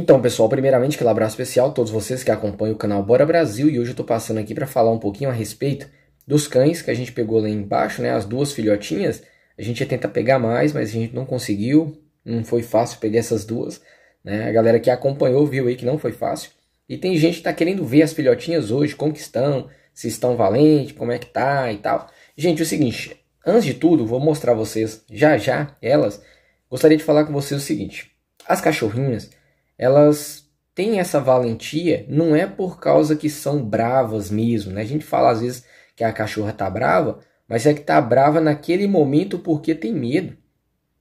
Então, pessoal, primeiramente, aquele abraço especial a todos vocês que acompanham o canal Bora Brasil e hoje eu tô passando aqui para falar um pouquinho a respeito dos cães que a gente pegou lá embaixo, né, as duas filhotinhas. A gente ia tentar pegar mais, mas a gente não conseguiu, não foi fácil pegar essas duas, né? A galera que acompanhou viu aí que não foi fácil. E tem gente que tá querendo ver as filhotinhas hoje, como que estão, se estão valentes, como é que tá e tal. Gente, é o seguinte, antes de tudo, vou mostrar vocês já já elas. Gostaria de falar com vocês o seguinte: as cachorrinhas elas têm essa valentia não é por causa que são bravas mesmo, né? A gente fala às vezes que a cachorra tá brava, mas é que tá brava naquele momento porque tem medo.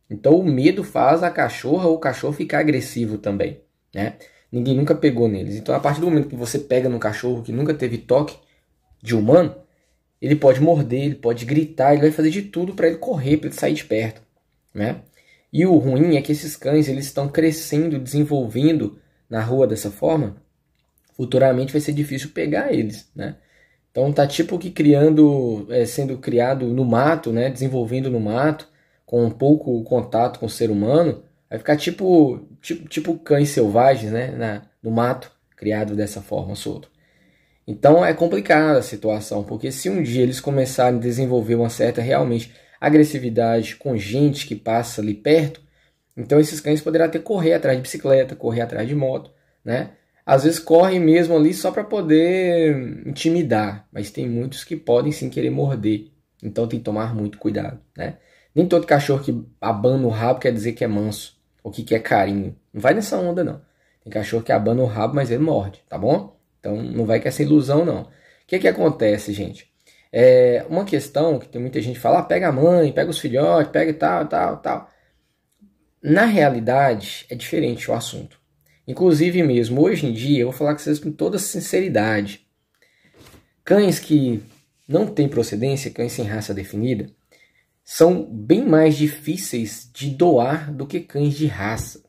Então o medo faz a cachorra ou o cachorro ficar agressivo também, né? Ninguém nunca pegou neles. Então a partir do momento que você pega no cachorro que nunca teve toque de humano, ele pode morder, ele pode gritar, ele vai fazer de tudo para ele correr, para ele sair de perto, né? E o ruim é que esses cães eles estão crescendo, desenvolvendo na rua dessa forma. Futuramente vai ser difícil pegar eles, né? Então tá tipo que criando, é, sendo criado no mato, né? Desenvolvendo no mato, com um pouco contato com o ser humano, vai ficar tipo tipo, tipo cães selvagens, né? Na, no mato, criado dessa forma solto. Então é complicada a situação, porque se um dia eles começarem a desenvolver uma certa realmente agressividade com gente que passa ali perto, então esses cães poderão até correr atrás de bicicleta, correr atrás de moto, né? Às vezes correm mesmo ali só para poder intimidar, mas tem muitos que podem sim querer morder. Então tem que tomar muito cuidado, né? Nem todo cachorro que abana o rabo quer dizer que é manso ou que quer carinho. Não vai nessa onda não. Tem cachorro que abana o rabo, mas ele morde, tá bom? Então não vai com essa ilusão não. O que que acontece, gente? É uma questão que tem muita gente que fala, ah, pega a mãe, pega os filhotes, pega tal, tal, tal. Na realidade, é diferente o assunto. Inclusive mesmo, hoje em dia, eu vou falar com vocês com toda sinceridade. Cães que não têm procedência, cães sem raça definida, são bem mais difíceis de doar do que cães de raça.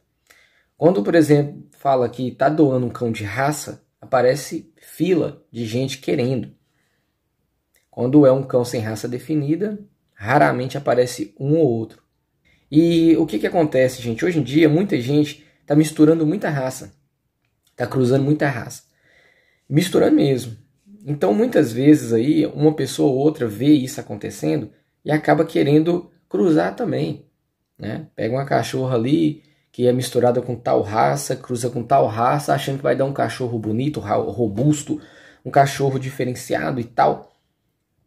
Quando, por exemplo, fala que está doando um cão de raça, aparece fila de gente querendo. Quando é um cão sem raça definida, raramente aparece um ou outro. E o que, que acontece, gente? Hoje em dia, muita gente está misturando muita raça, está cruzando muita raça, misturando mesmo. Então, muitas vezes aí, uma pessoa ou outra vê isso acontecendo e acaba querendo cruzar também. Né? Pega uma cachorra ali que é misturada com tal raça, cruza com tal raça, achando que vai dar um cachorro bonito, robusto, um cachorro diferenciado e tal.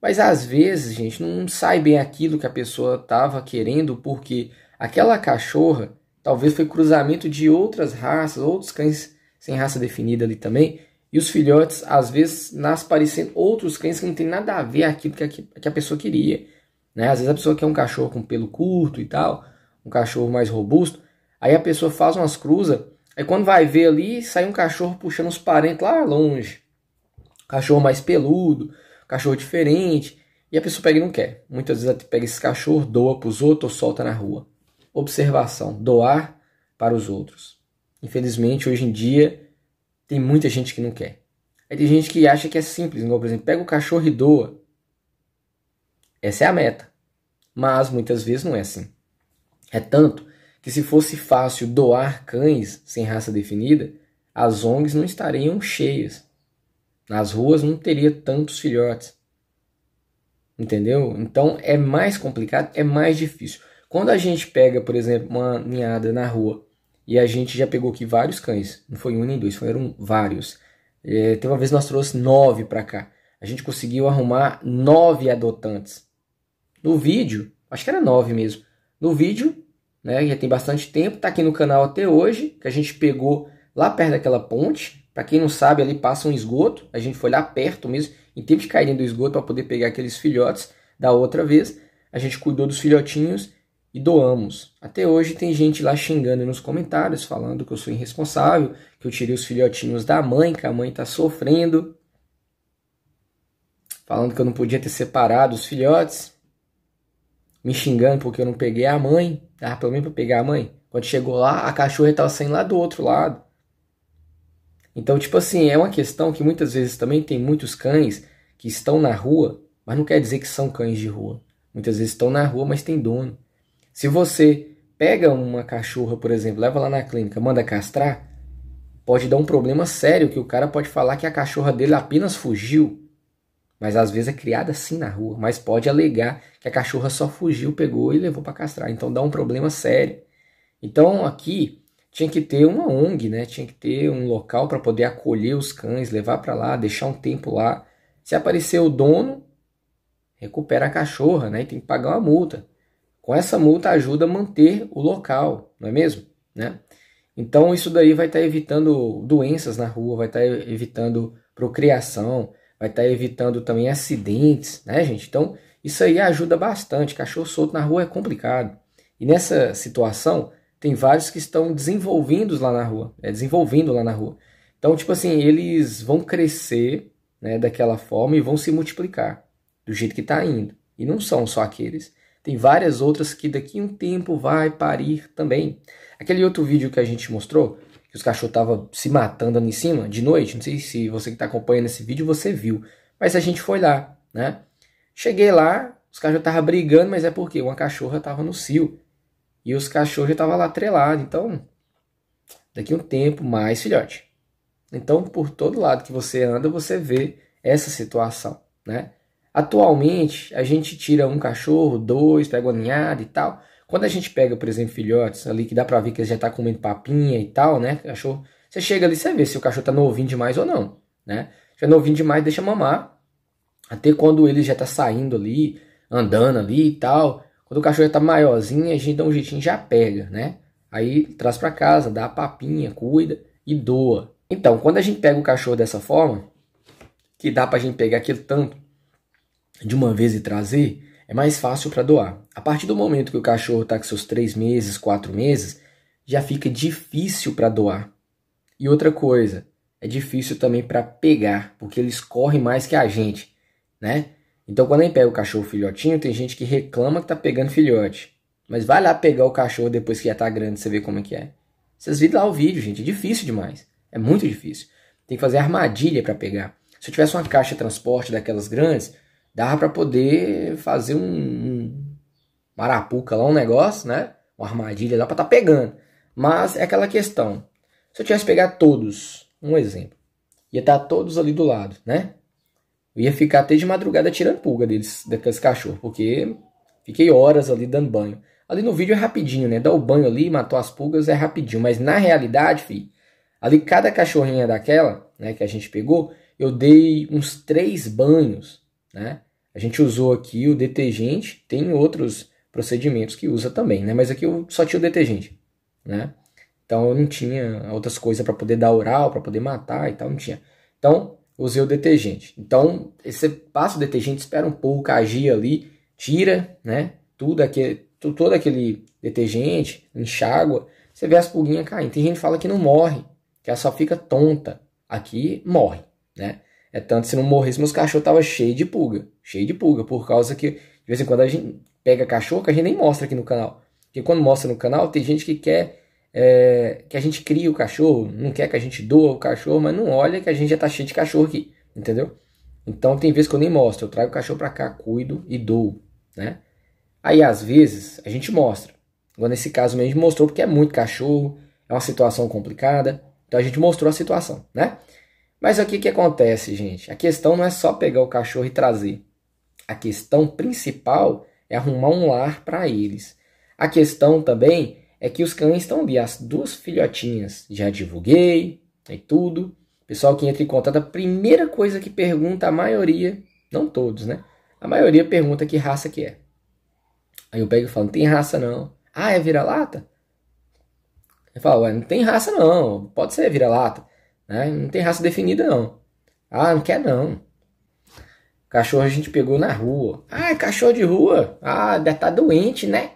Mas às vezes, gente, não sai bem aquilo que a pessoa estava querendo, porque aquela cachorra talvez foi cruzamento de outras raças, outros cães sem raça definida ali também, e os filhotes às vezes nascem parecendo outros cães que não tem nada a ver aquilo que a, que a pessoa queria. Né? Às vezes a pessoa quer um cachorro com pelo curto e tal, um cachorro mais robusto, aí a pessoa faz umas cruzas, aí quando vai ver ali, sai um cachorro puxando os parentes lá longe. Cachorro mais peludo, cachorro diferente, e a pessoa pega e não quer. Muitas vezes pega esse cachorro, doa para os outros ou solta na rua. Observação: doar para os outros. Infelizmente, hoje em dia, tem muita gente que não quer. Aí tem gente que acha que é simples, igual, por exemplo, pega o cachorro e doa. Essa é a meta. Mas muitas vezes não é assim. É tanto que se fosse fácil doar cães sem raça definida, as ONGs não estariam cheias. Nas ruas não teria tantos filhotes. Entendeu? Então é mais complicado, é mais difícil. Quando a gente pega, por exemplo, uma ninhada na rua e a gente já pegou aqui vários cães, não foi um nem dois, foram vários. É, teve uma vez nós trouxemos nove para cá. A gente conseguiu arrumar nove adotantes. No vídeo, acho que era nove mesmo. No vídeo, né, já tem bastante tempo, tá aqui no canal até hoje, que a gente pegou lá perto daquela ponte, para quem não sabe, ali passa um esgoto. A gente foi lá perto mesmo em tempo de cair dentro do esgoto para poder pegar aqueles filhotes da outra vez. A gente cuidou dos filhotinhos e doamos. Até hoje tem gente lá xingando nos comentários, falando que eu sou irresponsável, que eu tirei os filhotinhos da mãe, que a mãe está sofrendo. Falando que eu não podia ter separado os filhotes. Me xingando porque eu não peguei a mãe. Dava pelo menos para pegar a mãe. Quando chegou lá, a cachorra estava saindo lá do outro lado. Então, tipo assim, é uma questão que muitas vezes também tem muitos cães que estão na rua, mas não quer dizer que são cães de rua. Muitas vezes estão na rua, mas tem dono. Se você pega uma cachorra, por exemplo, leva lá na clínica, manda castrar, pode dar um problema sério que o cara pode falar que a cachorra dele apenas fugiu, mas às vezes é criada sim na rua, mas pode alegar que a cachorra só fugiu, pegou e levou para castrar. Então dá um problema sério. Então aqui tinha que ter uma ONG, né? Tinha que ter um local para poder acolher os cães, levar para lá, deixar um tempo lá. Se aparecer o dono, recupera a cachorra, né? E tem que pagar uma multa. Com essa multa ajuda a manter o local, não é mesmo? Né? Então isso daí vai estar tá evitando doenças na rua, vai estar tá evitando procriação, vai estar tá evitando também acidentes, né, gente? Então isso aí ajuda bastante. Cachorro solto na rua é complicado. E nessa situação tem vários que estão desenvolvendo lá na rua, é desenvolvendo lá na rua. Então, tipo assim, eles vão crescer né, daquela forma e vão se multiplicar do jeito que está indo. E não são só aqueles. Tem várias outras que daqui a um tempo vai parir também. Aquele outro vídeo que a gente mostrou, que os cachorros estavam se matando ali em cima, de noite, não sei se você que está acompanhando esse vídeo você viu, mas a gente foi lá, né? Cheguei lá, os cachorros estavam brigando, mas é porque uma cachorra estava no cio. E os cachorros já estavam lá atrelados. Então, daqui um tempo, mais filhote. Então, por todo lado que você anda, você vê essa situação, né? Atualmente, a gente tira um cachorro, dois, pega uma ninhada e tal. Quando a gente pega, por exemplo, filhotes ali, que dá pra ver que ele já tá comendo papinha e tal, né? Cachorro, você chega ali, você vê se o cachorro tá novinho demais ou não, né? Se é novinho demais, deixa mamar. Até quando ele já tá saindo ali, andando ali e tal, quando o cachorro já tá maiorzinho, a gente dá um jeitinho já pega, né? Aí traz para casa, dá a papinha, cuida e doa. Então, quando a gente pega o cachorro dessa forma, que dá pra gente pegar aquele tanto de uma vez e trazer, é mais fácil para doar. A partir do momento que o cachorro tá com seus três meses, quatro meses, já fica difícil para doar. E outra coisa, é difícil também para pegar, porque eles correm mais que a gente, né? Então, quando a gente pega o cachorro filhotinho, tem gente que reclama que tá pegando filhote. Mas vai lá pegar o cachorro depois que já tá grande, você vê como é que é. Vocês viram lá o vídeo, gente, é difícil demais. É muito difícil. Tem que fazer armadilha para pegar. Se eu tivesse uma caixa de transporte daquelas grandes, dava para poder fazer um, um marapuca lá, um negócio, né? Uma armadilha lá pra tá pegando. Mas é aquela questão. Se eu tivesse pegar todos, um exemplo, ia estar tá todos ali do lado, né? Eu ia ficar até de madrugada tirando pulga deles, daqueles cachorros, porque fiquei horas ali dando banho. Ali no vídeo é rapidinho, né? Dá o banho ali, matou as pulgas, é rapidinho. Mas na realidade, fi, ali cada cachorrinha daquela, né, que a gente pegou, eu dei uns três banhos, né? A gente usou aqui o detergente, tem outros procedimentos que usa também, né? Mas aqui eu só tinha o detergente, né? Então eu não tinha outras coisas para poder dar oral, para poder matar e tal, não tinha. Então usei o detergente. Então, você passa o detergente, espera um pouco agir ali, tira, né? Tudo aquele, todo aquele detergente, enxágua, você vê as pulguinhas caindo. Tem gente que fala que não morre, que ela só fica tonta. Aqui morre, né? É tanto se não morresse, meus cachorros tava cheio de pulga, cheio de pulga, por causa que de vez em quando a gente pega cachorro que a gente nem mostra aqui no canal. Porque quando mostra no canal, tem gente que quer é, que a gente cria o cachorro, não quer que a gente doa o cachorro, mas não olha que a gente já tá cheio de cachorro aqui, entendeu? Então tem vezes que eu nem mostro, eu trago o cachorro para cá, cuido e dou, né? Aí às vezes a gente mostra. Agora nesse caso mesmo a gente mostrou porque é muito cachorro, é uma situação complicada, então a gente mostrou a situação, né? Mas o que que acontece, gente? A questão não é só pegar o cachorro e trazer. A questão principal é arrumar um lar para eles. A questão também é que os cães estão ali, as duas filhotinhas. Já divulguei e né, tudo. Pessoal que entra em contato, a primeira coisa que pergunta, a maioria, não todos, né? A maioria pergunta que raça que é. Aí eu pego e falo, não tem raça não. Ah, é vira-lata? Eu falo, ué, não tem raça não, pode ser vira-lata. Né? Não tem raça definida não. Ah, não quer não. Cachorro a gente pegou na rua. Ah, é cachorro de rua. Ah, deve tá doente, né?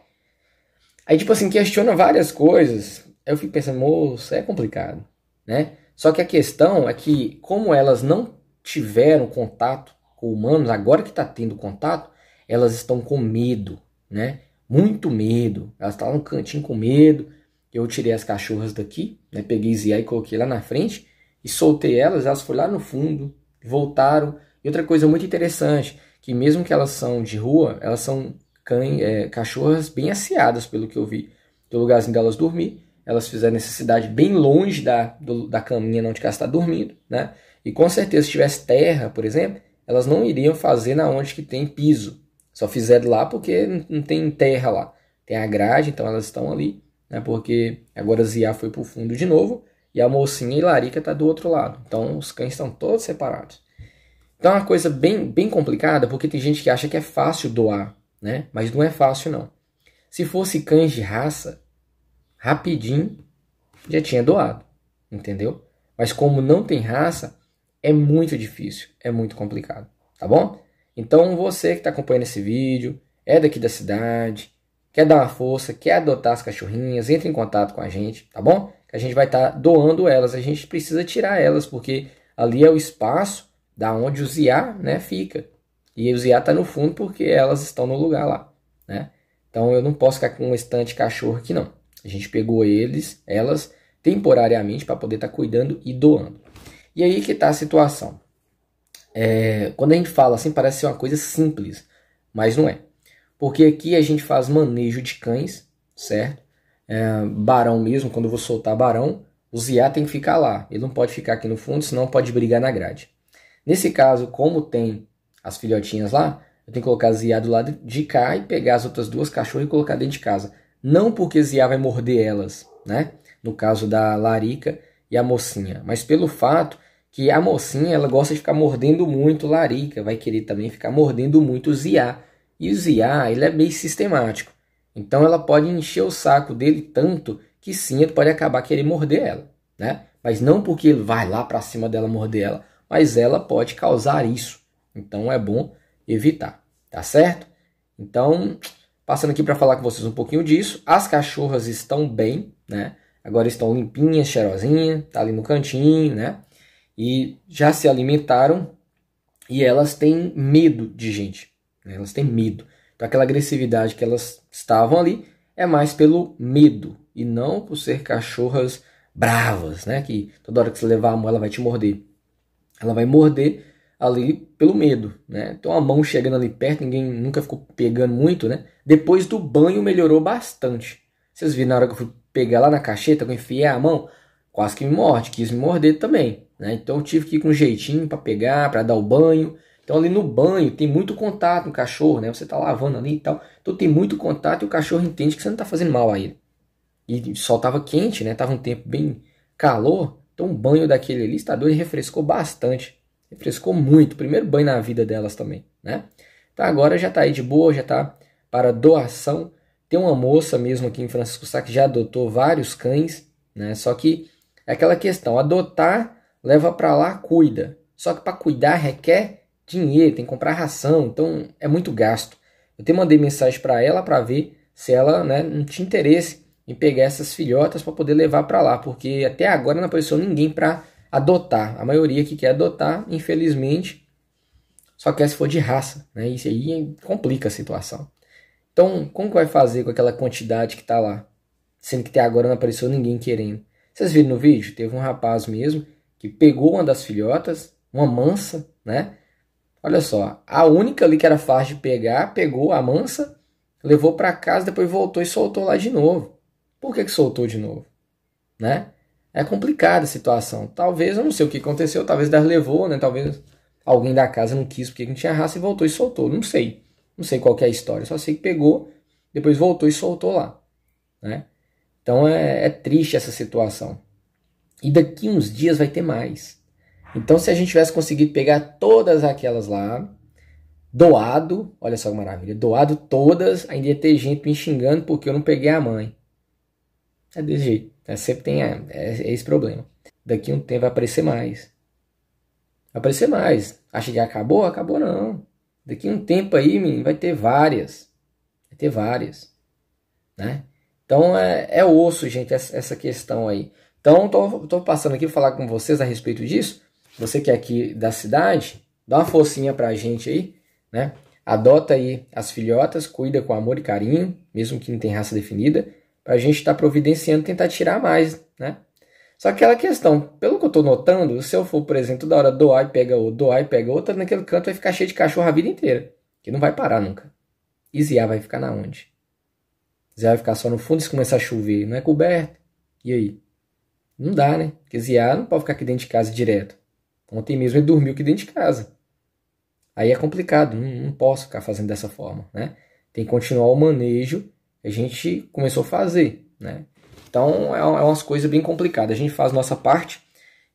Aí, tipo assim, questiona várias coisas. Eu fico pensando, moça, é complicado, né? Só que a questão é que, como elas não tiveram contato com humanos, agora que está tendo contato, elas estão com medo, né? Muito medo. Elas estavam no cantinho com medo. Eu tirei as cachorras daqui, né? Peguei Zia e coloquei lá na frente e soltei elas. Elas foram lá no fundo, voltaram. E outra coisa muito interessante, que mesmo que elas são de rua, elas são cães, é, cachorras bem assiadas, pelo que eu vi, do lugarzinho delas dormir. Elas fizeram necessidade bem longe da, do, da caminha onde cá está dormindo, né? E com certeza, se tivesse terra, por exemplo, elas não iriam fazer na onde que tem piso. Só fizeram lá porque não tem terra lá. Tem a grade, então elas estão ali, né? Porque agora Zia foi pro fundo de novo e a mocinha e Larica tá do outro lado. Então os cães estão todos separados. Então é uma coisa bem, bem complicada, porque tem gente que acha que é fácil doar né? Mas não é fácil não. Se fosse cães de raça, rapidinho já tinha doado, entendeu? Mas como não tem raça, é muito difícil, é muito complicado, tá bom? Então você que está acompanhando esse vídeo, é daqui da cidade, quer dar uma força, quer adotar as cachorrinhas, entre em contato com a gente, tá bom? Que a gente vai estar tá doando elas, a gente precisa tirar elas, porque ali é o espaço da onde o ZIA né, fica. E o Ziá está no fundo porque elas estão no lugar lá, né? Então eu não posso ficar com um estante cachorro aqui não. A gente pegou eles, elas temporariamente para poder estar tá cuidando e doando. E aí que está a situação. É, quando a gente fala assim parece ser uma coisa simples, mas não é. Porque aqui a gente faz manejo de cães, certo? É, barão mesmo, quando eu vou soltar barão, o Ziá tem que ficar lá. Ele não pode ficar aqui no fundo, senão pode brigar na grade. Nesse caso, como tem as filhotinhas lá, eu tenho que colocar a Zia do lado de cá e pegar as outras duas cachorras e colocar dentro de casa. Não porque Zia vai morder elas, né? No caso da Larica e a mocinha, mas pelo fato que a mocinha ela gosta de ficar mordendo muito Larica, vai querer também ficar mordendo muito Zia. E o Zia, ele é bem sistemático. Então ela pode encher o saco dele tanto que sim, ele pode acabar querendo morder ela, né? Mas não porque ele vai lá para cima dela morder ela, mas ela pode causar isso. Então é bom evitar, tá certo? Então, passando aqui para falar com vocês um pouquinho disso, as cachorras estão bem, né? Agora estão limpinhas, cheirosinhas, tá ali no cantinho, né? E já se alimentaram e elas têm medo de gente, né? elas têm medo. Então aquela agressividade que elas estavam ali é mais pelo medo e não por ser cachorras bravas, né? Que toda hora que você levar a mão ela vai te morder. Ela vai morder ali pelo medo, né? Então a mão chegando ali perto, ninguém nunca ficou pegando muito, né? Depois do banho melhorou bastante. Vocês viram na hora que eu fui pegar lá na cacheta, que eu enfiei a mão, quase que me morde, quis me morder também, né? Então eu tive que ir com um jeitinho para pegar, para dar o banho. Então ali no banho tem muito contato no cachorro, né? Você tá lavando ali e tal. Então tem muito contato e o cachorro entende que você não tá fazendo mal a ele. E só tava quente, né? Tava um tempo bem calor. Então um banho daquele ali, está doido, refrescou bastante. Refrescou muito. Primeiro banho na vida delas também, né? Então agora já tá aí de boa, já tá para doação. Tem uma moça mesmo aqui em Francisco Sá que já adotou vários cães, né? Só que é aquela questão, adotar, leva para lá, cuida. Só que para cuidar requer dinheiro, tem que comprar ração, então é muito gasto. Eu até mandei mensagem para ela para ver se ela né, não tinha interesse em pegar essas filhotas para poder levar para lá, porque até agora não apareceu ninguém para adotar. A maioria que quer adotar, infelizmente, só quer se for de raça. Né? Isso aí complica a situação. Então, como que vai fazer com aquela quantidade que está lá? Sendo que até agora não apareceu ninguém querendo. Vocês viram no vídeo? Teve um rapaz mesmo que pegou uma das filhotas, uma mansa, né? Olha só, a única ali que era fácil de pegar, pegou a mansa, levou para casa, depois voltou e soltou lá de novo. Por que, que soltou de novo? Né? É complicada a situação. Talvez, eu não sei o que aconteceu, talvez das levou, né? Talvez alguém da casa não quis porque não tinha raça e voltou e soltou. Não sei. Não sei qual é a história. Só sei que pegou, depois voltou e soltou lá. Né? Então é, é triste essa situação. E daqui uns dias vai ter mais. Então, se a gente tivesse conseguido pegar todas aquelas lá, doado, olha só que maravilha, doado todas, ainda ia ter gente me xingando porque eu não peguei a mãe. É desse jeito. Então, sempre tem é, é esse problema. Daqui um tempo vai aparecer mais. Vai aparecer mais. Acha que acabou? Acabou não. Daqui um tempo aí, menino, vai ter várias. Vai ter várias. Né? Então é, é osso, gente, essa questão aí. Então tô, tô passando aqui para falar com vocês a respeito disso. Você que é aqui da cidade, dá uma forcinha pra gente aí, né? Adota aí as filhotas, cuida com amor e carinho, mesmo que não tenha raça definida para a gente estar tá providenciando tentar tirar mais, né? Só que aquela questão, pelo que eu estou notando, se eu for, por exemplo, toda hora doar e pega outro, doar e pega outro, naquele canto vai ficar cheio de cachorro a vida inteira, que não vai parar nunca. E Zia vai ficar na onde? Zia vai ficar só no fundo se começar a chover, não é coberto? E aí? Não dá, né? Porque Zia não pode ficar aqui dentro de casa direto. Ontem mesmo ele dormiu aqui dentro de casa. Aí é complicado, não, não posso ficar fazendo dessa forma, né? Tem que continuar o manejo a gente começou a fazer, né? Então é, é umas coisas bem complicadas. A gente faz nossa parte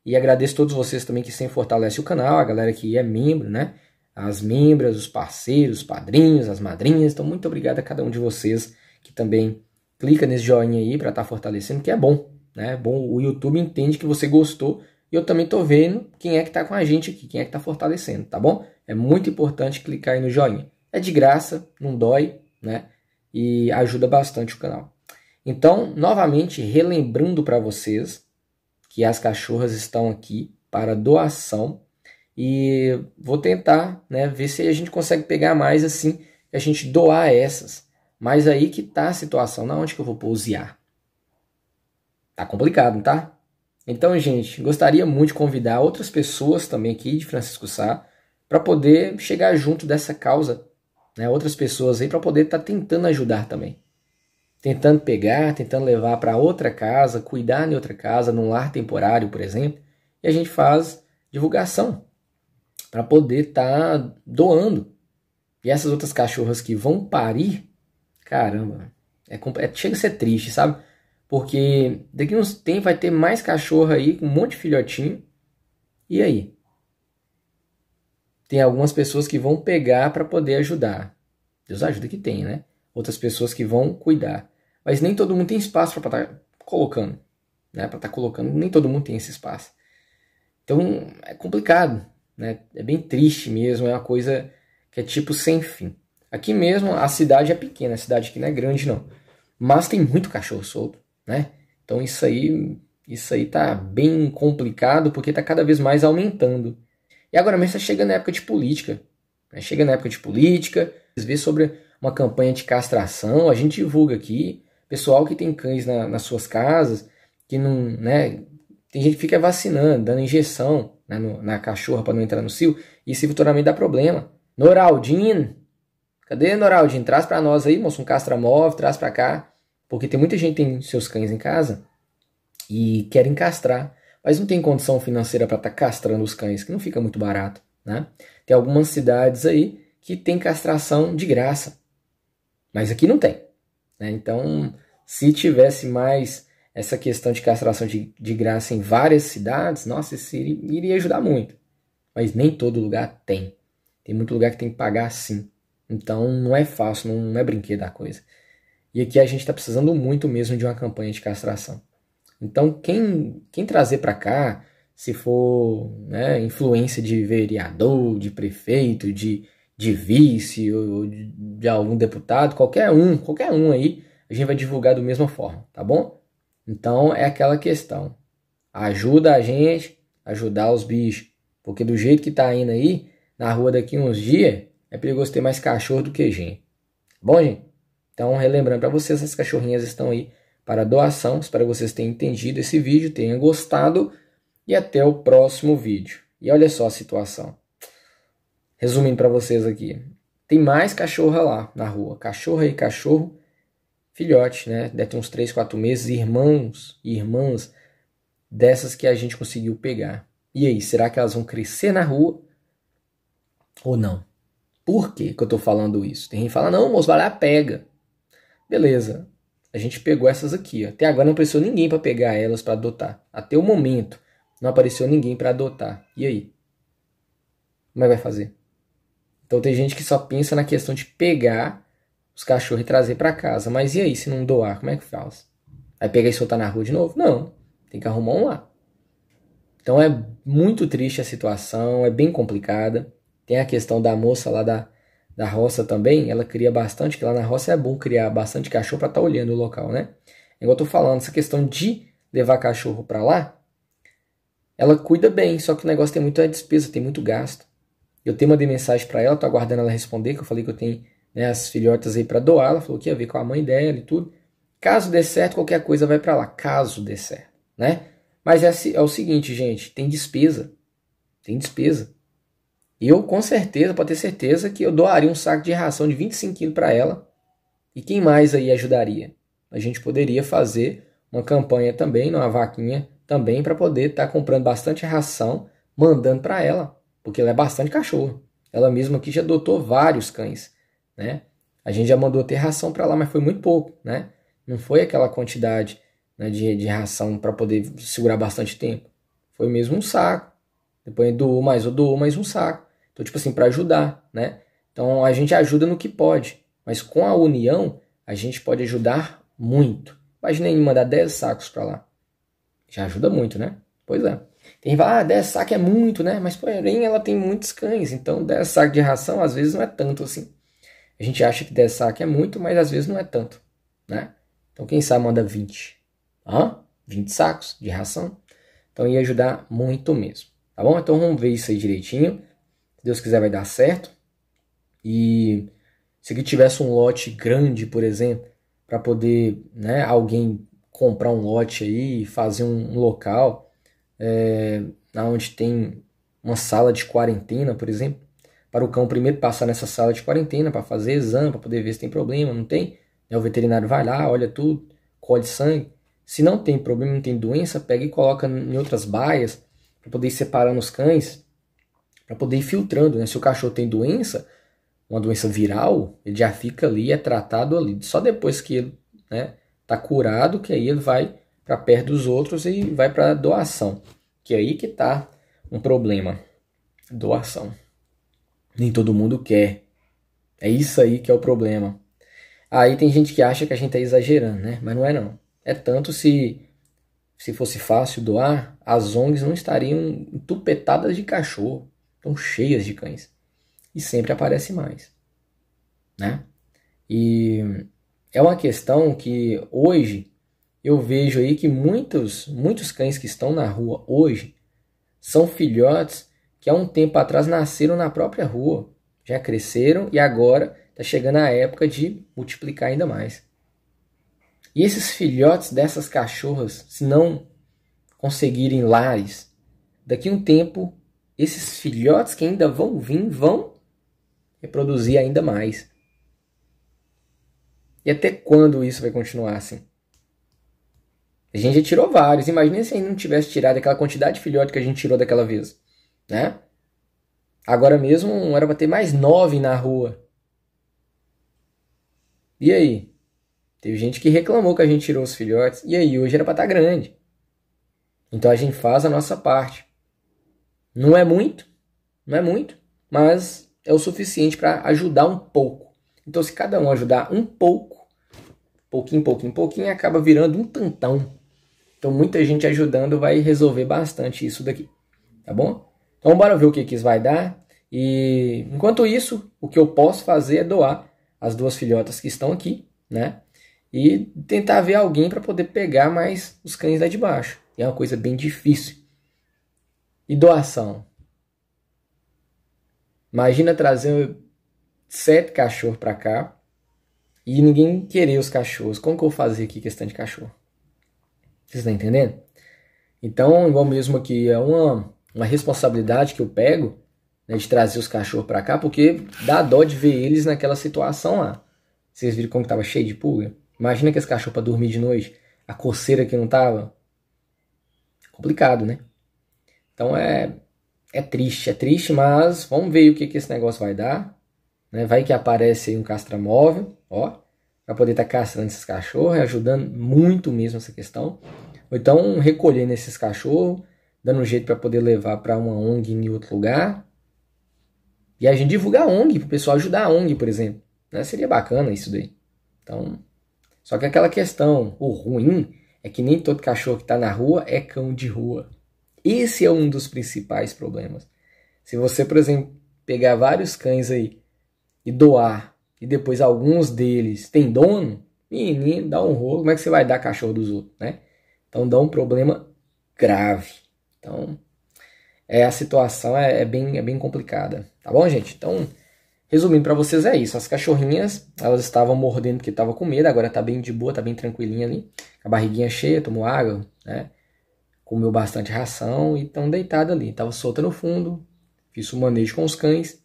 e agradeço a todos vocês também que sempre fortalecem o canal, a galera que é membro, né? As membras, os parceiros, os padrinhos, as madrinhas. Então, muito obrigado a cada um de vocês que também clica nesse joinha aí para estar tá fortalecendo, que é bom, né? É bom, o YouTube entende que você gostou e eu também tô vendo quem é que tá com a gente aqui, quem é que tá fortalecendo, tá bom? É muito importante clicar aí no joinha. É de graça, não dói, né? e ajuda bastante o canal. Então, novamente, relembrando para vocês que as cachorras estão aqui para doação e vou tentar né, ver se a gente consegue pegar mais assim, a gente doar essas. Mas aí que tá a situação, na onde que eu vou pousear? Tá complicado, não tá? Então, gente, gostaria muito de convidar outras pessoas também aqui de Francisco Sá para poder chegar junto dessa causa né, outras pessoas aí para poder estar tá tentando ajudar também. Tentando pegar, tentando levar para outra casa, cuidar de outra casa, num lar temporário, por exemplo. E a gente faz divulgação para poder estar tá doando. E essas outras cachorras que vão parir, caramba, é, é, chega a ser triste, sabe? Porque daqui uns tempos vai ter mais cachorro aí, com um monte de filhotinho. E aí? tem algumas pessoas que vão pegar para poder ajudar. Deus ajuda que tem, né? Outras pessoas que vão cuidar. Mas nem todo mundo tem espaço para estar tá colocando. Né? Para estar tá colocando, nem todo mundo tem esse espaço. Então é complicado, né? É bem triste mesmo, é uma coisa que é tipo sem fim. Aqui mesmo a cidade é pequena, a cidade aqui não é grande não, mas tem muito cachorro solto, né? Então isso aí, isso aí tá bem complicado porque tá cada vez mais aumentando. E agora mesmo está chegando na época de política. Né? Chega na época de política, às vezes sobre uma campanha de castração, a gente divulga aqui. Pessoal que tem cães na, nas suas casas, que não. Né, tem gente que fica vacinando, dando injeção né, no, na cachorra para não entrar no cio. E isso futuramente dá problema. Noraldin, cadê Noraldin? Traz para nós aí, moço, um castramóvel, traz para cá. Porque tem muita gente que tem seus cães em casa e querem castrar mas não tem condição financeira para estar tá castrando os cães, que não fica muito barato. Né? Tem algumas cidades aí que tem castração de graça, mas aqui não tem. Né? Então, se tivesse mais essa questão de castração de, de graça em várias cidades, nossa, isso iria, iria ajudar muito. Mas nem todo lugar tem. Tem muito lugar que tem que pagar sim. Então não é fácil, não é brinquedo a coisa. E aqui a gente está precisando muito mesmo de uma campanha de castração. Então, quem, quem trazer para cá, se for né, influência de vereador, de prefeito, de, de vice ou de, de algum deputado, qualquer um, qualquer um aí, a gente vai divulgar da mesma forma, tá bom? Então é aquela questão. Ajuda a gente, ajudar os bichos. Porque do jeito que tá indo aí, na rua daqui uns dias, é perigoso ter mais cachorro do que gente. Tá bom, gente? Então, relembrando para vocês, essas cachorrinhas estão aí para doação. Espero que vocês tenham entendido esse vídeo, tenham gostado e até o próximo vídeo. E olha só a situação. Resumindo para vocês aqui, tem mais cachorra lá na rua, cachorra e cachorro, filhote, né? Deve ter uns 3, 4 meses, irmãos e irmãs dessas que a gente conseguiu pegar. E aí, será que elas vão crescer na rua ou não? Por que, que eu tô falando isso? Tem gente que fala, não, moço, vai lá, pega. Beleza a gente pegou essas aqui. Ó. Até agora não apareceu ninguém para pegar elas para adotar. Até o momento não apareceu ninguém para adotar. E aí? Como é que vai fazer? Então tem gente que só pensa na questão de pegar os cachorros e trazer para casa. Mas e aí, se não doar, como é que faz? Vai pegar e soltar na rua de novo? Não. Tem que arrumar um lá. Então é muito triste a situação, é bem complicada. Tem a questão da moça lá da da roça também, ela cria bastante, que lá na roça é bom criar bastante cachorro para estar tá olhando o local, né? É igual eu tô falando, essa questão de levar cachorro para lá, ela cuida bem, só que o negócio tem muita é despesa, tem muito gasto. Eu tenho mandei mensagem para ela, tô aguardando ela responder, que eu falei que eu tenho né, as filhotas aí para doar, ela falou que ia ver com a mãe dela e tudo. Caso dê certo, qualquer coisa vai para lá, caso dê certo, né? Mas é, é o seguinte, gente, tem despesa, tem despesa. Eu, com certeza, pode ter certeza que eu doaria um saco de ração de 25 quilos para ela. E quem mais aí ajudaria? A gente poderia fazer uma campanha também, uma vaquinha também, para poder estar tá comprando bastante ração, mandando para ela, porque ela é bastante cachorro. Ela mesma aqui já adotou vários cães, né? A gente já mandou ter ração para lá, mas foi muito pouco, né? Não foi aquela quantidade né, de, de ração para poder segurar bastante tempo. Foi mesmo um saco. Depois doou mais, ou doou mais um saco. Então, tipo assim, para ajudar, né? Então a gente ajuda no que pode, mas com a união a gente pode ajudar muito. Imagina ele mandar 10 sacos para lá. Já ajuda muito, né? Pois é. Tem que ah, 10 sacos é muito, né? Mas porém ela tem muitos cães, então 10 sacos de ração às vezes não é tanto assim. A gente acha que 10 sacos é muito, mas às vezes não é tanto, né? Então quem sabe manda 20. Hã? 20 sacos de ração. Então ia ajudar muito mesmo, tá bom? Então vamos ver isso aí direitinho. Deus quiser vai dar certo. E se tivesse um lote grande, por exemplo, para poder né, alguém comprar um lote aí, fazer um, um local é, onde tem uma sala de quarentena, por exemplo, para o cão primeiro passar nessa sala de quarentena para fazer exame, para poder ver se tem problema, não tem. Aí né, o veterinário vai lá, olha tudo, colhe sangue. Se não tem problema, não tem doença, pega e coloca em outras baias para poder ir separando os cães para poder ir filtrando. Né? Se o cachorro tem doença, uma doença viral, ele já fica ali, é tratado ali. Só depois que ele né, tá curado, que aí ele vai para perto dos outros e vai para doação. Que é aí que tá um problema. Doação. Nem todo mundo quer. É isso aí que é o problema. Aí tem gente que acha que a gente está exagerando, né? Mas não é não. É tanto se se fosse fácil doar, as ONGs não estariam entupetadas de cachorro estão cheias de cães. E sempre aparece mais. Né? E é uma questão que hoje eu vejo aí que muitos, muitos cães que estão na rua hoje são filhotes que há um tempo atrás nasceram na própria rua, já cresceram e agora está chegando a época de multiplicar ainda mais. E esses filhotes dessas cachorras, se não conseguirem lares, daqui a um tempo esses filhotes que ainda vão vir vão reproduzir ainda mais. E até quando isso vai continuar assim? A gente já tirou vários. Imagina se a gente não tivesse tirado aquela quantidade de filhote que a gente tirou daquela vez, né? Agora mesmo era para ter mais nove na rua. E aí? Teve gente que reclamou que a gente tirou os filhotes. E aí, hoje era para estar tá grande. Então a gente faz a nossa parte. Não é muito, não é muito, mas é o suficiente para ajudar um pouco. Então, se cada um ajudar um pouco, pouquinho, pouquinho, pouquinho, acaba virando um tantão. Então, muita gente ajudando vai resolver bastante isso daqui, tá bom? Então, bora ver o que, que isso vai dar. E enquanto isso, o que eu posso fazer é doar as duas filhotas que estão aqui, né? E tentar ver alguém para poder pegar mais os cães lá de baixo. é uma coisa bem difícil e doação. Imagina trazer sete cachorros para cá e ninguém querer os cachorros. Como que eu vou fazer aqui questão de cachorro? Vocês estão entendendo? Então, igual mesmo aqui, é uma, uma responsabilidade que eu pego né, de trazer os cachorros para cá, porque dá dó de ver eles naquela situação lá. Vocês viram como tava cheio de pulga? Imagina que esse cachorro para dormir de noite, a coceira que não tava. Complicado, né? Então é, é triste, é triste, mas vamos ver o que, que esse negócio vai dar. Né? Vai que aparece um castramóvel, ó, para poder estar tá castrando esses cachorros, ajudando muito mesmo essa questão. Ou então recolhendo esses cachorros, dando um jeito para poder levar para uma ONG em outro lugar. E a gente divulgar a ONG, para o pessoal ajudar a ONG, por exemplo. Né? Seria bacana isso daí. Então, só que aquela questão, o ruim, é que nem todo cachorro que está na rua é cão de rua. Esse é um dos principais problemas. Se você, por exemplo, pegar vários cães aí e doar, e depois alguns deles têm dono, menino, dá um rolo, como é que você vai dar cachorro dos outros, né? Então dá um problema grave. Então, é, a situação é, é bem, é bem complicada, tá bom, gente? Então, resumindo para vocês é isso. As cachorrinhas, elas estavam mordendo porque estavam com medo, agora tá bem de boa, tá bem tranquilinha ali. A barriguinha cheia, tomou água, né? comeu bastante ração e estão deitada ali. Estava solta no fundo, fiz o manejo com os cães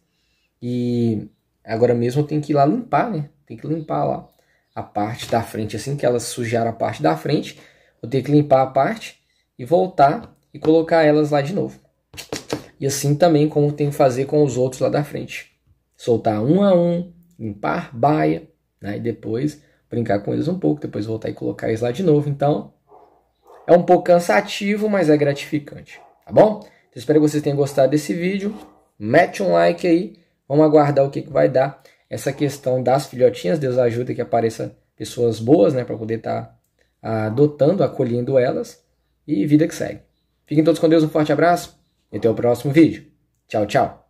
e agora mesmo eu tenho que ir lá limpar, né? Tem que limpar lá a parte da frente, assim que elas sujaram a parte da frente, vou ter que limpar a parte e voltar e colocar elas lá de novo. E assim também como tenho que fazer com os outros lá da frente. Soltar um a um, limpar baia, né? E depois brincar com eles um pouco, depois voltar e colocar eles lá de novo. Então, é um pouco cansativo, mas é gratificante, tá bom? Eu então, espero que vocês tenham gostado desse vídeo. Mete um like aí. Vamos aguardar o que, que vai dar essa questão das filhotinhas. Deus ajuda que apareça pessoas boas, né? Para poder estar tá ah, adotando, acolhendo elas. E vida que segue. Fiquem todos com Deus. Um forte abraço. E até o próximo vídeo. Tchau, tchau.